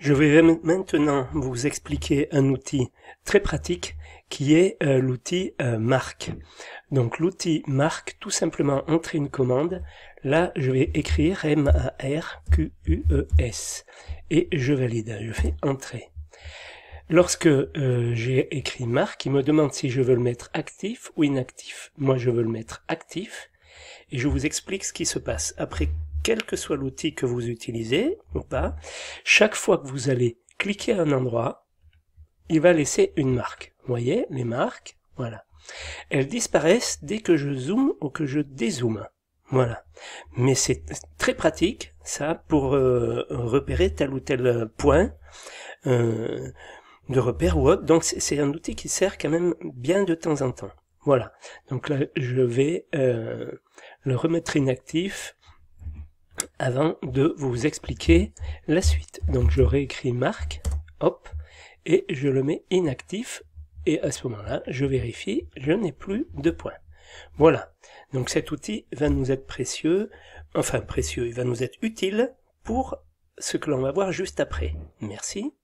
Je vais maintenant vous expliquer un outil très pratique qui est euh, euh, l'outil marc marque. Donc l'outil marque, tout simplement entrer une commande. Là, je vais écrire M-A-R-Q-U-E-S et je valide, je fais entrer. Lorsque euh, j'ai écrit marque, il me demande si je veux le mettre actif ou inactif. Moi, je veux le mettre actif et je vous explique ce qui se passe. Après quel que soit l'outil que vous utilisez ou pas, chaque fois que vous allez cliquer à un endroit, il va laisser une marque. Vous voyez, les marques, voilà. Elles disparaissent dès que je zoome ou que je dézoome. Voilà. Mais c'est très pratique, ça, pour euh, repérer tel ou tel point euh, de repère ou autre. Donc c'est un outil qui sert quand même bien de temps en temps. Voilà. Donc là, je vais euh, le remettre inactif avant de vous expliquer la suite. Donc je réécris marque, hop, et je le mets inactif, et à ce moment-là, je vérifie, je n'ai plus de points. Voilà, donc cet outil va nous être précieux, enfin précieux, il va nous être utile pour ce que l'on va voir juste après. Merci.